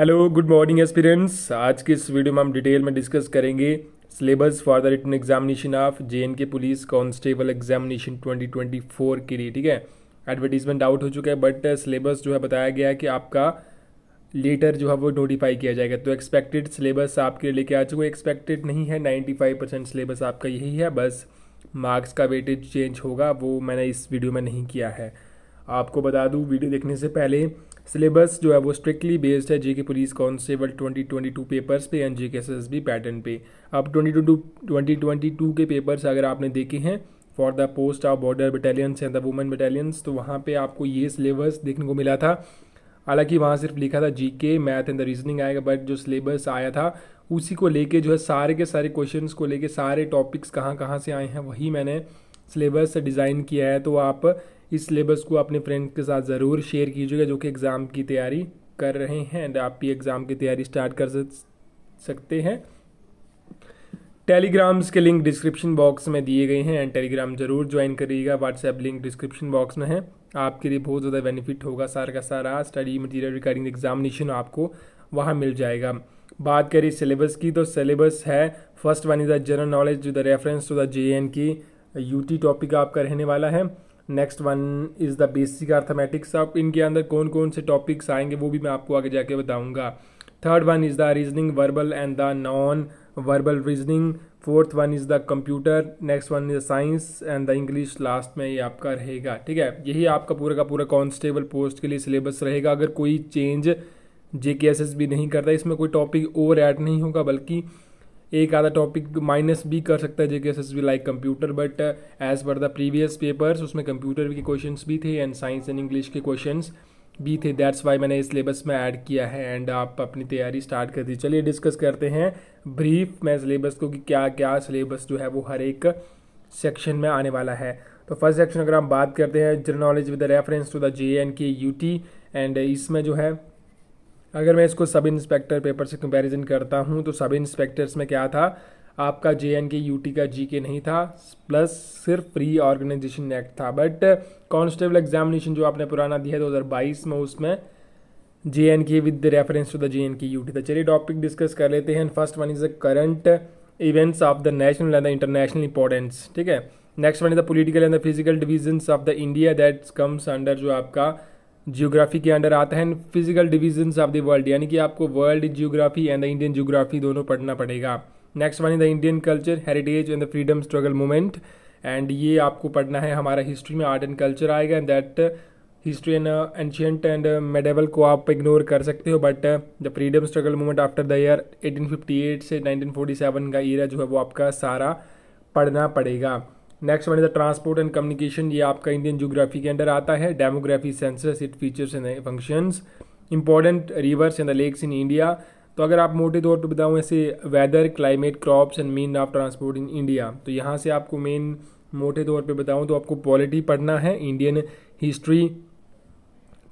hello good morning aspirants आज के इस वीडियो में हम डिटेल में डिस्कस करेंगे syllabus for the written examination of J K police constable examination 2024 के लिए ठीक है एडवर्टीजमेंट आउट हो चुका है बट सिलेबस uh, जो है बताया गया है कि आपका लेटर जो है वो नोटिफाई किया जाएगा तो एक्सपेक्टेड सिलेबस आपके लेके आ चुके एक्सपेक्टेड नहीं है नाइन्टी परसेंट सिलेबस आपका यही है बस मार्क्स का वेटेज चेंज होगा वो मैंने इस वीडियो में नहीं किया है आपको बता दूँ वीडियो देखने से पहले सिलेबस जो है वो स्ट्रिक्टली बेस्ड है जेके पुलिस कॉन्स्टेबल 2022 पेपर्स पे एंड जेके एस पैटर्न पे अब 2022 2022 के पेपर्स अगर आपने देखे हैं for the post of border battalions and the women battalions तो वहाँ पे आपको ये सिलेबस देखने को मिला था हालांकि वहाँ सिर्फ लिखा था के मैथ एंड द रीजनिंग आएगा बट जो सिलेबस आया था उसी को लेके जो है सारे के सारे क्वेश्चन को लेके सारे टॉपिक्स कहाँ कहाँ से आए हैं वही मैंने सिलेबस डिज़ाइन किया है तो आप इस सिलेबस को अपने फ्रेंड के साथ ज़रूर शेयर कीजिएगा जो कि एग्ज़ाम की तैयारी कर रहे हैं एंड आप भी एग्ज़ाम की तैयारी स्टार्ट कर सकते हैं टेलीग्राम्स के लिंक डिस्क्रिप्शन बॉक्स में दिए गए हैं एंड टेलीग्राम ज़रूर ज्वाइन करिएगा व्हाट्सएप लिंक डिस्क्रिप्शन बॉक्स में है आपके लिए बहुत ज़्यादा बेनिफिट होगा सारा का सारा स्टडी मटेरियल रिगार्डिंग एग्जामिनेशन आपको वहाँ मिल जाएगा बात करें सिलेबस की तो सिलेबस है first one is the general knowledge the reference to the J and K T topic आपका रहने वाला है next one is the basic arithmetics अब इनके अंदर कौन कौन से टॉपिक्स आएंगे वो भी मैं आपको आगे जाके बताऊंगा third one is the reasoning verbal and the non verbal reasoning fourth one is the computer next one is science and the English last में ये आपका रहेगा ठीक है यही आपका पूरा का पूरा कॉन्स्टेबल पोस्ट के लिए सिलेबस रहेगा अगर कोई चेंज जे नहीं करता इसमें कोई टॉपिक ओवर ऐड नहीं होगा बल्कि एक आधा टॉपिक माइनस भी कर सकता है J K S like computer but as per the previous papers उसमें कंप्यूटर के क्वेश्चन भी थे एंड साइंस एंड इंग्लिश के क्वेश्चन भी थे दैट्स वाई मैंने इस सिलेबस में ऐड किया है एंड आप अपनी तैयारी स्टार्ट कर दी चलिए डिस्कस करते हैं ब्रीफ मैं सिलेबस को कि क्या क्या सिलेबस जो है वो हर एक सेक्शन में आने वाला है तो फर्स्ट सेक्शन अगर हम बात करते हैं general knowledge with reference to the J and K U T and इसमें जो है अगर मैं इसको सब इंस्पेक्टर पेपर से कंपैरिजन करता हूँ तो सब इंस्पेक्टर्स में क्या था आपका J and K U T का जी के नहीं था प्लस सिर्फ री ऑर्गेनाइजेशन एक्ट था बट कॉन्स्टेबल एग्जामिनेशन जो आपने पुराना दिया दो हज़ार बाईस में उसमें J and K with reference to the J and K U T था चलिए टॉपिक डिस्कस कर लेते हैं first one is the current events of the national and the international importance ठीक है next one is the political and the physical divisions of the India that comes under जो आपका geography के under आता है physical divisions of the world यानी कि आपको world geography and the Indian geography दोनों पढ़ना पड़ेगा next one is the Indian culture heritage and the freedom struggle movement and ये आपको पढ़ना है हमारा हिस्ट्री में आर्ट एंड कल्चर आएगा and that history and ancient and medieval को आप इग्नोर कर सकते हो but the freedom struggle movement after the year 1858 से 1947 का ईयर जो है वो आपका सारा पढ़ना पड़ेगा next one is the transport and communication ये आपका इंडियन जोग्राफी के अंडर आता है demography census it features and functions important rivers and the lakes in India तो अगर आप मोटे तौर पर बताऊँ ऐसे weather climate crops and mean of transport in India तो यहाँ से आपको मेन मोटे तौर पर बताऊँ तो आपको पॉलिटी पढ़ना है इंडियन हिस्ट्री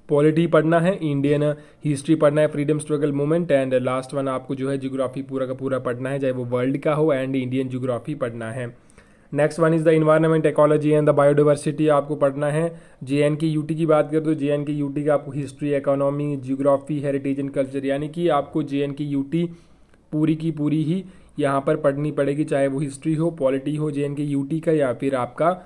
पॉलिटी पढ़ना है इंडियन हिस्ट्री पढ़ना है freedom struggle movement and last one आपको जो है जियोग्राफी पूरा का पूरा पढ़ना है चाहे वो वर्ल्ड का हो एंड इंडियन जियोग्राफी पढ़ना है next one is the environment ecology and the biodiversity आपको पढ़ना है जे की टी की बात करें तो जे के यू टी का आपको history economy geography heritage and culture यानी कि आपको जे की टी पूरी की पूरी ही यहाँ पर पढ़नी पड़ेगी चाहे वो हिस्ट्री हो पॉलिटी हो जे के यू टी का या फिर आपका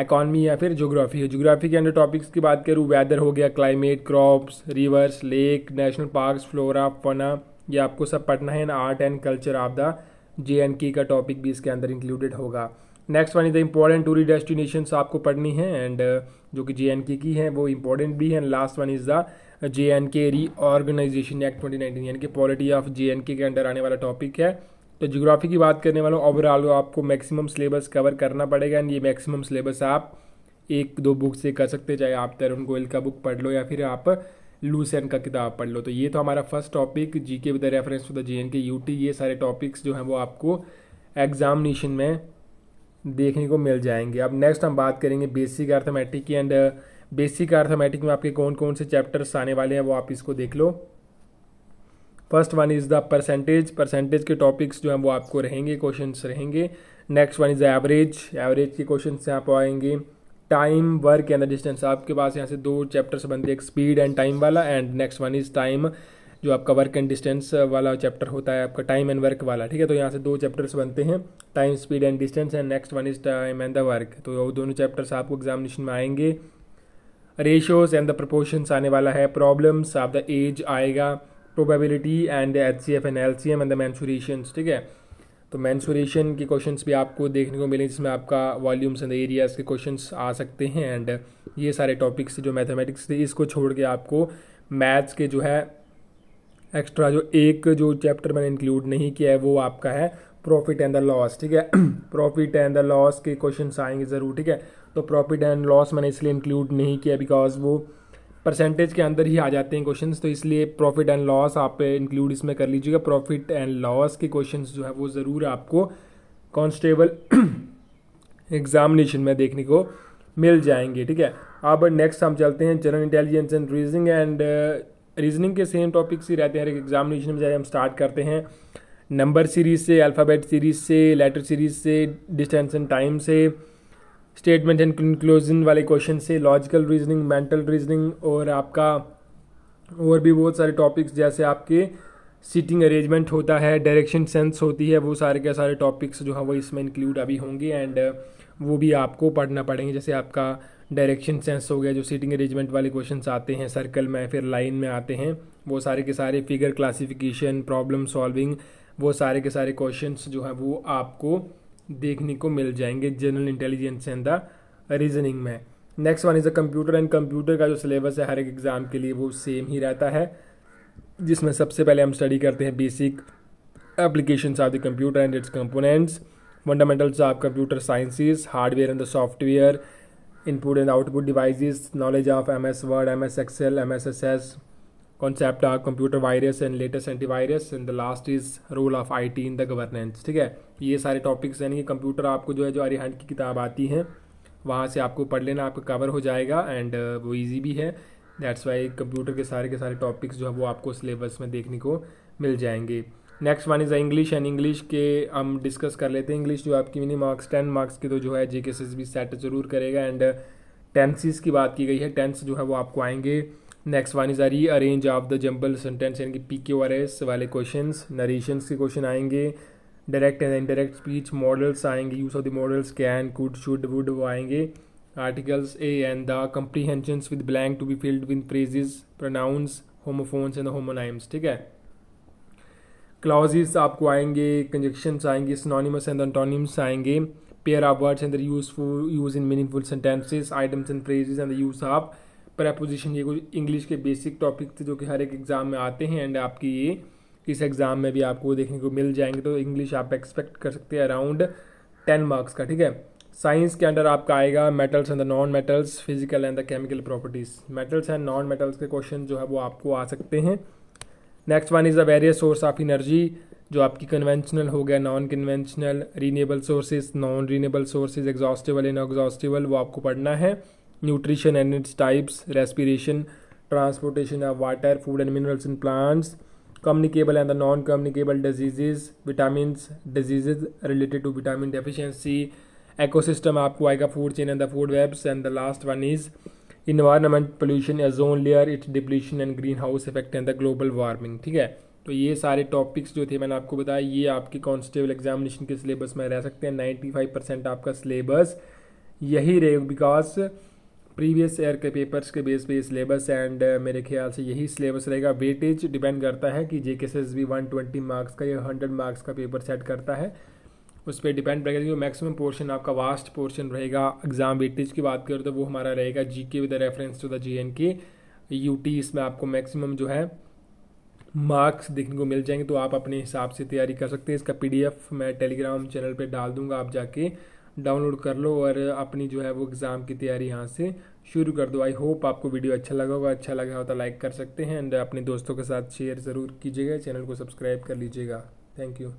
इकॉनमी या फिर जोग्राफी हो जोग्राफी के अंडर टॉपिक्स की बात करूँ वेदर हो गया climate crops rivers lake national park flora fauna ये आपको सब पढ़ना है art and culture of the J and K का टॉपिक भी इसके अंदर इंक्लूडेड होगा next one is the important tourist destination आपको पढ़नी है एंड uh, जो कि जे एंड के की है वो इम्पॉर्टेंट भी है and last one is the J and K reorganisation act twenty nineteen यानी कि पॉलिटी ऑफ जे एंड के के अंडर आने वाला टॉपिक है तो जोग्राफी की बात करने वाला ओवरऑल आपको मैक्सिमम सिलेबस कवर करना पड़ेगा एंड ये मैक्सिमम सिलेबस आप एक दो बुक से कर सकते चाहे आप तरुण गोयल का बुक पढ़ लो या फिर आप लूसेन का किताब पढ़ लो तो ये तो हमारा first topic G K with reference to the J and K U T ये सारे टॉपिक्स जो हैं वो आपको एग्जामिनेशन में देखने को मिल जाएंगे अब नेक्स्ट हम बात करेंगे बेसिक आर्थमेटिक की एंड बेसिक आर्थमेटिक में आपके कौन कौन से चैप्टर्स आने वाले हैं वो आप इसको देख लो first one is the percentage percentage के टॉपिक्स जो हैं वो आपको रहेंगे क्वेश्चंस रहेंगे next one is average average के क्वेश्चन यहाँ पर आएंगे टाइम वर्क एंड डिस्टेंस आपके पास यहाँ से दो चैप्टर्स बनते हैं एक स्पीड एंड टाइम वाला and next one is time जो आपका वर्क एंड डिस्टेंस वाला चैप्टर होता है आपका टाइम एंड वर्क वाला ठीक है तो यहाँ से दो चैप्टर्स बनते हैं time speed and distance and next one is time and the work तो वो दोनों चैप्टर्स आपको एग्जामिनेशन में आएंगे रेशोज एंड द प्रपोर्शंस आने वाला है प्रॉब्लम्स ऑफ द एज आएगा probability and H C F and L C M and the mensuration ठीक है तो मैंसूरेशन के क्वेश्चन भी आपको देखने को मिलेंगे जिसमें आपका वॉल्यूम्स एंड एरियाज़ के क्वेश्चन आ सकते हैं एंड ये सारे टॉपिक्स जो मैथमेटिक्स थे इसको छोड़ के आपको मैथ्स के जो है एक्स्ट्रा जो एक जो चैप्टर मैंने इंक्लूड नहीं किया है वो आपका है प्रॉफिट एंड द लॉस ठीक है प्रॉफिट एंड द लॉस के क्वेश्चन आएंगे ज़रूर ठीक है तो प्रॉफिट एंड लॉस मैंने इसलिए इंक्लूड नहीं किया बिकॉज वो परसेंटेज के अंदर ही आ जाते हैं क्वेश्चंस तो इसलिए प्रॉफिट एंड लॉस आप इंक्लूड इसमें कर लीजिएगा प्रॉफिट एंड लॉस के क्वेश्चंस जो है वो ज़रूर आपको कॉन्स्टेबल एग्जामिनेशन में देखने को मिल जाएंगे ठीक है अब नेक्स्ट हम चलते हैं general intelligence and reasoning and reasoning के सेम टॉपिक्स ही रहते हैं हर एक एग्जामिनेशन में जाए हम स्टार्ट करते हैं नंबर सीरीज से अल्फ़ाबेट सीरीज से लेटर सीरीज से डिस्टेंस एंड टाइम से स्टेटमेंट एंड कंक्लूजन वाले क्वेश्चन से लॉजिकल रीजनिंग मेंटल रीजनिंग और आपका और भी बहुत सारे टॉपिक्स जैसे आपके सीटिंग अरेंजमेंट होता है डायरेक्शन सेंस होती है वो सारे के सारे टॉपिक्स जो हैं वो इसमें इंक्लूड अभी होंगे एंड वो भी आपको पढ़ना पड़ेंगे जैसे आपका डायरेक्शन सेंस हो गया जो सीटिंग अरेंजमेंट वाले क्वेश्चन आते हैं सर्कल में फिर लाइन में आते हैं वो सारे के सारे फिगर क्लासिफिकेशन प्रॉब्लम सॉल्विंग वो सारे के सारे क्वेश्चन जो हैं वो आपको देखने को मिल जाएंगे general intelligence and the reasoning में next one is the computer and computer का जो सिलेबस है हर एक एग्ज़ाम के लिए वो सेम ही रहता है जिसमें सबसे पहले हम स्टडी करते हैं basic application of the computer and its components fundamentals of computer sciences hardware and the software input and output devices knowledge of M S Word M S Excel M S S S computer virus and latest anti virus and the last is role of I T in the governance ठीक है ये सारे topics यानी कि computer आपको जो है जो अरिहंट की किताब आती है वहाँ से आपको पढ़ लेना आपका कवर हो जाएगा एंड uh, वो ईजी भी है दैट्स वाई कंप्यूटर के सारे के सारे टॉपिक्स जो है वो आपको सिलेबस में देखने को मिल जाएंगे next one is English and English के हम डिस्कस कर लेते हैं इंग्लिश जो आपकी मिनी मार्क्स टेन मार्क्स के तो जो है जे के सेट जरूर करेगा एंड टेंसिस uh, की बात की गई है टेंस जो है वो आपको आएंगे next one is a rearrange of the jumble sentence यानी कि पी क्यू आर एस वाले क्वेश्चन नरेशन के क्वेश्चन आएंगे direct and indirect speech modals आएंगे use of the modals can could should would वो आएंगे articles a and the comprehensions with blank to be filled with phrases pronouns homophones and homonyms ठीक है clauses आपको आएंगे conjunctions आएंगे synonymous and antonyms आएंगे pair of words and useful use in meaningful sentences items and phrases and the use of preposition ये कुछ English के basic topic थे जो कि हर एक एग्ज़ाम में आते हैं एंड आपकी ये इस एग्ज़ाम में भी आपको देखने को मिल जाएंगे तो इंग्लिश आप एक्सपेक्ट कर सकते हैं अराउंड टेन मार्क्स का ठीक है साइंस के अंडर आपका आएगा metals and the non metals physical and the chemical properties metals and non metals के क्वेश्चन जो है वो आपको आ सकते हैं next one is the various source of energy जो आपकी कन्वेंशनल हो गया non conventional renewable sources non renewable sources exhaustible inexhaustible वो आपको पढ़ना है nutrition and its types respiration transportation of water food and minerals in plants communicable and the non communicable diseases vitamin diseases related to vitamin deficiency ecosystem आपको आएगा food chain and the food webs and the last one is environment pollution ozone layer its depletion and green house effect and the global warming ठीक है तो ये सारे topics जो थे मैंने आपको बताया ये आपके कॉन्स्टेबल एग्जामिनेशन के सिलेबस में रह सकते हैं नाइन्टी फाइव परसेंट आपका सिलेबस यही रहे बिकॉज प्रीवियस ईयर के पेपर्स के बेस पे सिलेबस एंड uh, मेरे ख्याल से यही सिलेबस रहेगा वेटेज डिपेंड करता है कि J K S B one twenty marks का या हंड्रेड मार्क्स का पेपर सेट करता है उस पर डिपेंड रहेगा क्योंकि मैक्सिमम पोर्शन आपका वास्ट पोर्शन रहेगा एग्जाम वेटेज की बात करें तो वो हमारा रहेगा G K with reference to the G N K U T इसमें आपको मैक्सिमम जो है मार्क्स देखने को मिल जाएंगे तो आप अपने हिसाब से तैयारी कर सकते हैं इसका पी डी एफ मैं टेलीग्राम चैनल पर डाल दूंगा आप जाके डाउनलोड कर लो और अपनी जो है वो एग्ज़ाम की तैयारी यहाँ से शुरू कर दो आई होप आपको वीडियो अच्छा लगा होगा अच्छा लगा हो तो लाइक कर सकते हैं एंड अपने दोस्तों के साथ शेयर ज़रूर कीजिएगा चैनल को सब्सक्राइब कर लीजिएगा थैंक यू